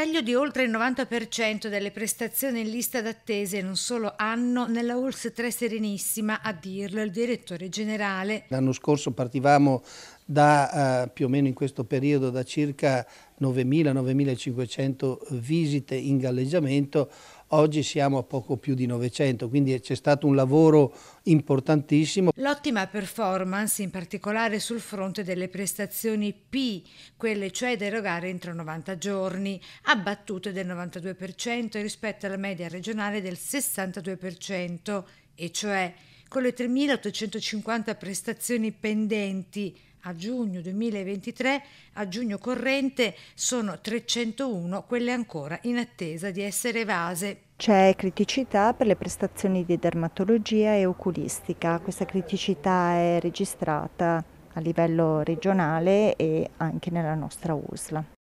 Taglio di oltre il 90% delle prestazioni in lista d'attesa in un solo anno nella ULS 3 Serenissima, a dirlo il direttore generale. L'anno scorso partivamo da eh, più o meno in questo periodo da circa 9.000-9.500 visite in galleggiamento, oggi siamo a poco più di 900, quindi c'è stato un lavoro importantissimo. L'ottima performance in particolare sul fronte delle prestazioni P, quelle cioè da erogare entro 90 giorni, abbattute del 92% rispetto alla media regionale del 62%, e cioè con le 3.850 prestazioni pendenti a giugno 2023, a giugno corrente sono 301 quelle ancora in attesa di essere evase. C'è criticità per le prestazioni di dermatologia e oculistica, questa criticità è registrata a livello regionale e anche nella nostra USLA.